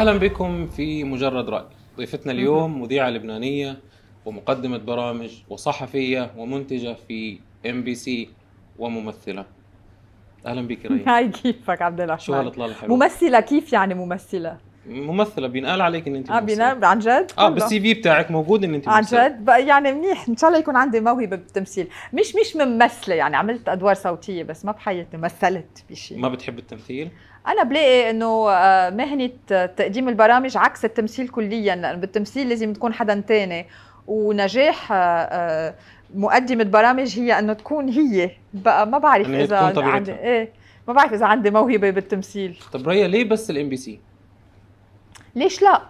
اهلا بكم في مجرد راي ضيفتنا اليوم مذيعه لبنانيه ومقدمه برامج وصحفيه ومنتجه في ام بي سي وممثله اهلا بك ريان هاي كيفك عبد الرحمن شو هالاطلاله الحلوه ممثله كيف يعني ممثله ممثله بينقال عليك ان انت اه بينقال عن جد اه بالسي في بتاعك موجود ان انت عن جد بقى يعني منيح ان شاء الله يكون عندي موهبه بالتمثيل مش مش ممثله يعني عملت ادوار صوتيه بس ما بحياتي مثلت بشيء ما بتحب التمثيل انا بلاقي انه آه، مهنه تقديم البرامج عكس التمثيل كليا لانه بالتمثيل لازم تكون حدا تاني ونجاح آه، آه، مقدمه برامج هي انه تكون هي بقى ما بعرف اذا عندي ايه ما بعرف اذا عندي موهبه بالتمثيل طب ريا ليه بس الام بي سي ليش لا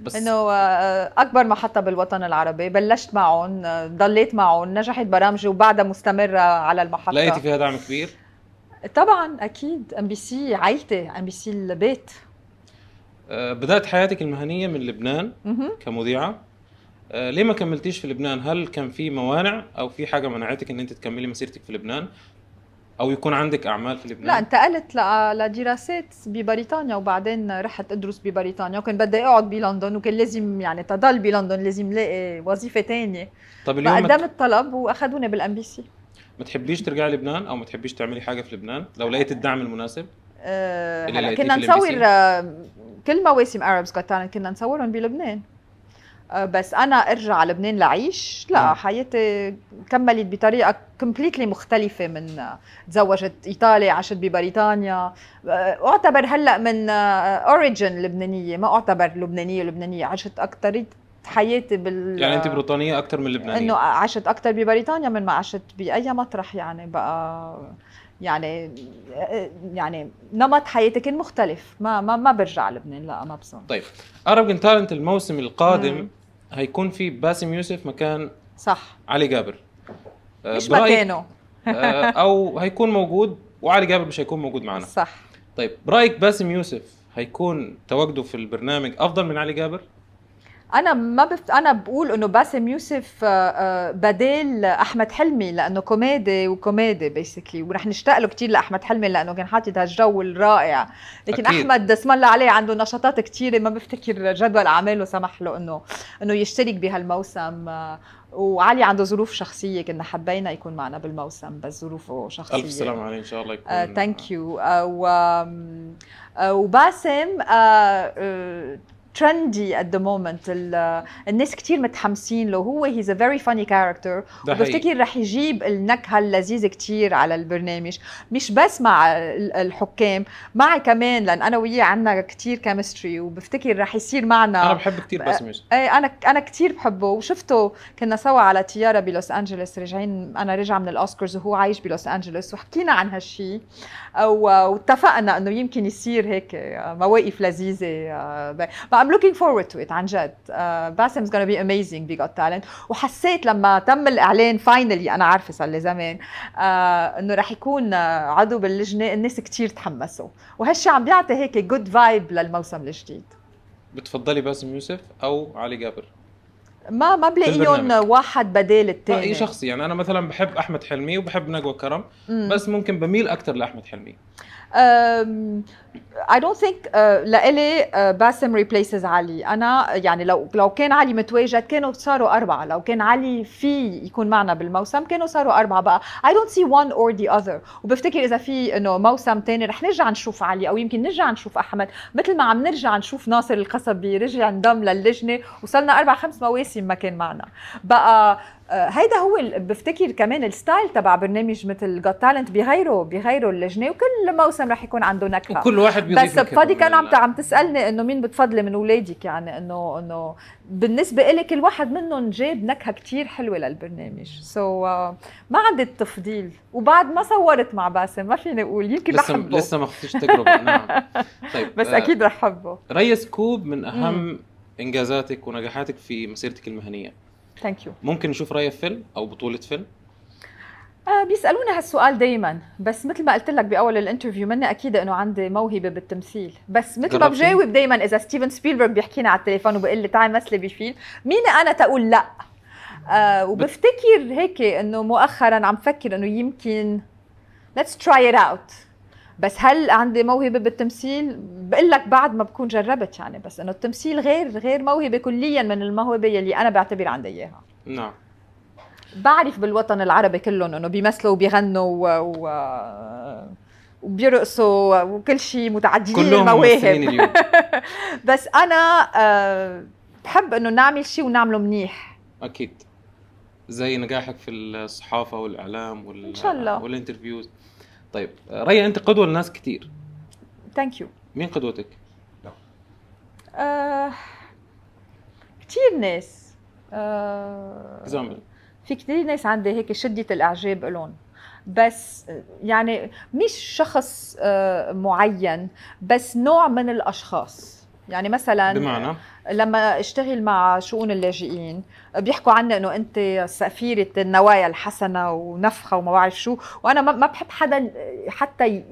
بس انه آه، آه، اكبر محطه بالوطن العربي بلشت معهم آه، ضليت معهم نجحت برامجي وبعدها مستمره على المحطه لقيتي فيها دعم كبير طبعا اكيد ام بي سي عائلتي ام بي سي البيت بدات حياتك المهنيه من لبنان كمذيعه ليه ما كملتيش في لبنان هل كان في موانع او في حاجه منعتك ان انت تكملي مسيرتك في لبنان او يكون عندك اعمال في لبنان لا انتقلت لدراسات ببريطانيا وبعدين رحت ادرس ببريطانيا وكان بدي اقعد بلندن وكان لازم يعني تضل بلندن لازم لاقي وظيفه ثانيه طب اليوم قدمت طلب واخذوني بالام بي سي ما تحبيش ترجعي لبنان او ما تحبيش تعملي حاجه في لبنان لو لقيت الدعم المناسب أه كنا نصور آه، كل مواسم اربز جوت كنا نصورهم بلبنان آه، بس انا ارجع على لبنان لعيش لا حياتي كملت بطريقه كومبليتلي مختلفه من آه، تزوجت ايطالي عشت ببريطانيا آه، اعتبر هلا من اوريجن لبنانيه ما اعتبر لبنانيه لبنانيه عشت اكثر حياتي بال يعني انت بريطانيه اكثر من لبنانيه انه عشت اكثر ببريطانيا من ما عشت باي مطرح يعني بقى يعني يعني نمط حياتي كان مختلف ما ما ما برجع لبنان لا ما بظن طيب ارب تالنت الموسم القادم مم. هيكون في باسم يوسف مكان صح علي جابر آه، مش مكانه آه، او هيكون موجود وعلي جابر مش هيكون موجود معانا صح طيب برايك باسم يوسف هيكون تواجده في البرنامج افضل من علي جابر انا ما بفت... انا بقول انه باسم يوسف آه، آه، بديل احمد حلمي لانه كوميدي وكوميدي بيسكلي ورح نشتاق له كثير لاحمد حلمي لانه كان حاطط هالجو الرائع لكن أكيد. احمد اسم الله عليه عنده نشاطات كثيره ما بفتكر جدول اعماله سمح له انه انه يشترك بهالموسم آه، وعلي عنده ظروف شخصية كنا حبينا يكون معنا بالموسم بس ظروفه شخصية ألف سلام عليه إن شاء الله يكون ثانك يو وباسم ترندي ات ذا مومنت الناس كثير متحمسين له هو هيز ا فيري فاني كاركتر وبفتكر رح يجيب النكهه اللذيذه كثير على البرنامج مش بس مع الحكام مع كمان لان انا وياه عندنا كثير كيمستري وبفتكر رح يصير معنا انا بحب كثير بسمج ايه انا انا كثير بحبه وشفته كنا سوا على طياره بلوس انجلوس راجعين انا راجعه من الاوسكارز وهو عايش بلوس انجلوس وحكينا عن هالشيء واتفقنا انه يمكن يصير هيك آه، مواقف لذيذه آه، I'm looking forward to it عن جد آه، باسم is gonna be amazing بي جوت تالنت وحسيت لما تم الاعلان فاينلي انا عارفه صار لي زمان آه، انه راح يكون آه، عضو باللجنه الناس كثير تحمسوا وهالشيء عم بيعطي هيك جود فايب للموسم الجديد بتفضلي باسم يوسف او علي جابر ما ما بلاقيهم واحد بدال الثاني اي شخصي يعني انا مثلا بحب احمد حلمي وبحب نجوى كرم م. بس ممكن بميل اكثر لاحمد حلمي اي دونت ثينك لإلي uh, باسم ريبليسز علي أنا يعني لو لو كان علي متواجد كانوا صاروا أربعة لو كان علي في يكون معنا بالموسم كانوا صاروا أربعة بقى اي دونت سي وان اور ذا اذر وبفتكر إذا في إنه موسم ثاني رح نرجع نشوف علي أو يمكن نرجع نشوف أحمد مثل ما عم نرجع نشوف ناصر القصبي رجع انضم للجنة وصلنا أربع خمس مواسم ما كان معنا بقى آه، هيدا هو بفتكر كمان الستايل تبع برنامج مثل جوت تالنت بيغيروا بيغيروا اللجنه وكل موسم رح يكون عنده نكهه وكل واحد بس فادي كان عم عم تسالني انه مين بتفضلي من اولادك يعني انه انه بالنسبه لي كل واحد منهم جاب نكهه كثير حلوه للبرنامج سو so, uh, ما عندي التفضيل وبعد ما صورت مع باسم ما فيني اقول يمكن لسه بحبه لسه ما خفتش تجربه نعم طيب بس آه، اكيد رح حبه ريس كوب من اهم م. انجازاتك ونجاحاتك في مسيرتك المهنيه ثانك يو ممكن نشوف رايه في فيلم او بطوله فيلم آه بيسالونا هالسؤال دايما بس مثل ما قلت لك باول الانترفيو مني اكيد انه عندي موهبه بالتمثيل بس مثل ما بجاوب دايما اذا ستيفن سبيلبرغ بيحكينا على التليفون وبقول لي تعي مثلي بفيلم مين انا تقول لا آه وبفتكر هيك انه مؤخرا عم فكر انه يمكن let's try it out بس هل عندي موهبه بالتمثيل بقول لك بعد ما بكون جربت يعني بس انه التمثيل غير غير موهبه كليا من الموهبه يلي انا بعتبر عندي اياها نعم بعرف بالوطن العربي كلهم انه بيمثلوا وبيغنوا و... و... وبيرقصوا وكل شيء متعددين كلهم المواهب اليوم. بس انا آه، بحب انه نعمل شيء ونعمله منيح اكيد زي نجاحك في الصحافه والاعلام وال... ان شاء الله والانترفيوز طيب ريا انت قدوه لناس كثير ثانك يو مين قدوتك؟ آه كثير ناس اكزامبل آه في كثير ناس عندي هيك شده الاعجاب لهم بس يعني مش شخص آه، معين بس نوع من الاشخاص يعني مثلا بمعنى لما اشتغل مع شؤون اللاجئين بيحكوا عنا انه انت سفيره النوايا الحسنه ونفخه وما بعرف شو وانا ما بحب حدا حتى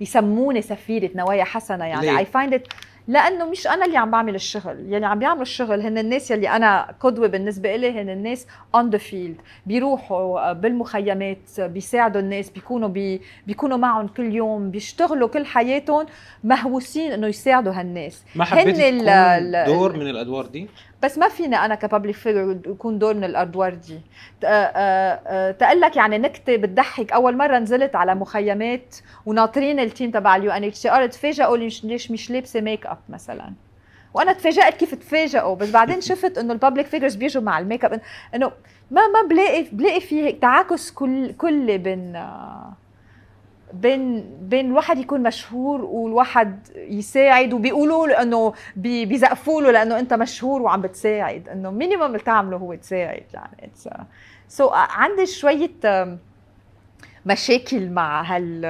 يسموني سفيره نوايا حسنه يعني اي فايند ات لانه مش انا اللي عم بعمل الشغل يعني عم بيعملوا الشغل هن الناس يلي انا قدوه بالنسبه لي هن الناس اون ذا فيلد بيروحوا آه، بالمخيمات آه، بيساعدوا الناس بيكونوا بي بيكونوا معهم كل يوم بيشتغلوا كل حياتهم مهووسين انه يساعدوا هالناس ما ال... دور من الادوار دي بس ما فينا انا كبابليك فيجر يكون دور من دي تقول تقلك يعني نكته بتضحك اول مره نزلت على مخيمات وناطرين التيم تبع اليو ان اتش ار تفاجئوا ليش مش لابسه ميك اب مثلا وانا تفاجات كيف تفاجئوا بس بعدين شفت انه البابليك فيجرز بيجوا مع الميك اب انه ما ما بلاقي بلاقي في تعاكس كل كلي بين آه، بين بين الواحد يكون مشهور والواحد يساعد وبيقولوا له انه بيزقفوا له لانه انت مشهور وعم بتساعد انه مينيمم اللي تعمله هو تساعد يعني سو so, عندي شويه مشاكل مع هال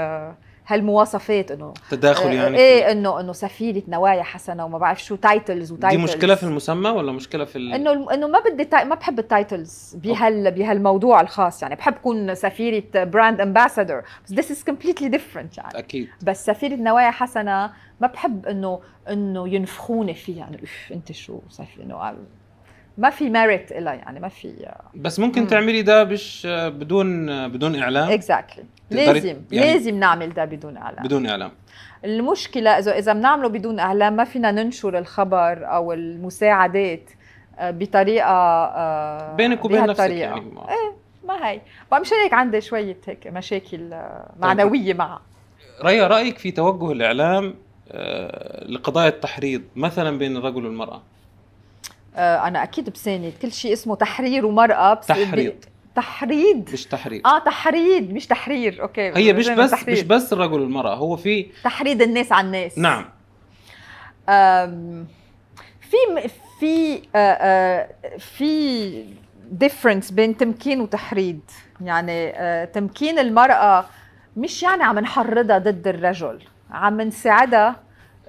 هالمواصفات انه تداخل آه، يعني ايه انه انه سفيره نوايا حسنه وما بعرف شو تايتلز وتايتلز دي مشكله في المسمى ولا مشكله في ال... انه انه ما بدي تا... ما بحب التايتلز بهال بهالموضوع الخاص يعني بحب اكون سفيره براند امباسادور بس ذس از كومبليتلي ديفرنت يعني اكيد بس سفيره نوايا حسنه ما بحب انه انه ينفخوني فيها يعني انت شو سفيره انه ما في ميريت الا يعني ما في بس ممكن مم. تعملي ده بش بدون بدون اعلام اكزاكتلي exactly. لازم يعني لازم نعمل ده بدون اعلام بدون اعلام المشكله اذا اذا بنعمله بدون اعلام ما فينا ننشر الخبر او المساعدات آه، بطريقه آه، بينك وبين نفسك يعني ما. ايه ما هي فمشان هيك عندي شويه هيك مشاكل آه، طيب. معنويه معها ريا رايك في توجه الاعلام لقضايا التحريض مثلا بين الرجل والمراه آه انا اكيد بساند كل شيء اسمه تحرير ومراه بس تحريض تحريض مش تحريض اه تحريض مش تحرير اوكي هي مش بس تحرير. مش بس الرجل والمراه هو في تحريض الناس على الناس نعم في في آه، آه، في ديفرنس بين تمكين وتحريض يعني آه، تمكين المراه مش يعني عم نحرضها ضد الرجل عم نساعدها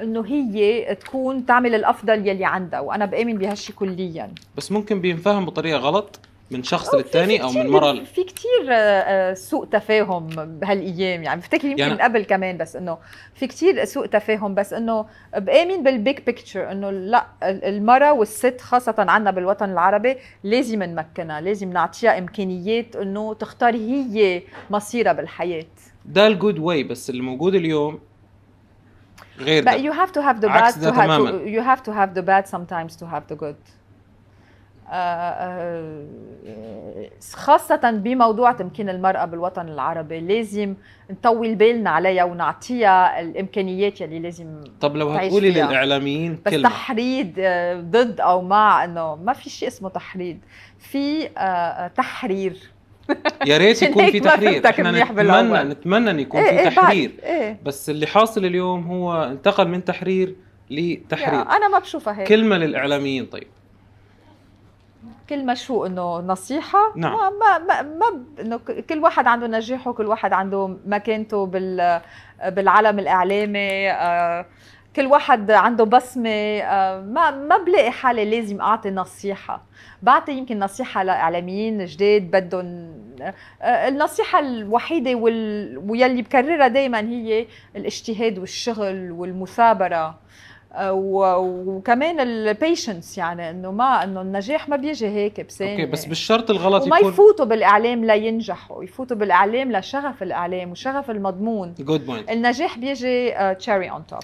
انه هي تكون تعمل الافضل يلي عندها وانا بامن بهالشيء كليا بس ممكن بينفهم بطريقه غلط من شخص للثاني او من مره في كثير آه، آه، سوء تفاهم بهالايام يعني بفتكر يمكن يعني قبل كمان بس انه في كثير سوء تفاهم بس انه بامن بالبيج بيكتشر انه لا المراه والست خاصه عندنا بالوطن العربي لازم نمكنها لازم نعطيها امكانيات انه تختار هي مصيرها بالحياه ده الجود واي بس اللي موجود اليوم غير But ده. you have to have the bad to have to, you have to have the bad sometimes to have the good آه، آه، خاصة بموضوع تمكين المرأة بالوطن العربي لازم نطول بالنا عليها ونعطيها الإمكانيات يلي لازم طب لو هتقولي فيها. للإعلاميين بس كلمة. تحريض آه، ضد أو مع إنه ما في شيء اسمه تحريض في تحرير يا ريت يكون في تحرير احنا نتمنى نتمنى ان يكون إيه في إيه، تحرير إيه بس اللي حاصل اليوم هو انتقل من تحرير لتحرير انا ما بشوفها هيك كلمه للاعلاميين طيب كلمة شو انه نصيحة نعم. ما ما ما انه كل واحد عنده نجاحه كل واحد عنده مكانته بال بالعالم الاعلامي آه كل واحد عنده بصمه آه، ما ما بلاقي حالي لازم اعطي نصيحه بعطي يمكن نصيحه لاعلاميين جداد بدهم آه، آه، النصيحه الوحيده وال... ويلي بكررها دائما هي الاجتهاد والشغل والمثابره و... وكمان البيشنس يعني انه ما انه النجاح ما بيجي هيك بسنه اوكي بس بالشرط الغلط وما يكون يفوتوا بالاعلام لينجحوا يفوتوا بالاعلام لشغف الاعلام وشغف المضمون النجاح بيجي تشيري اون توب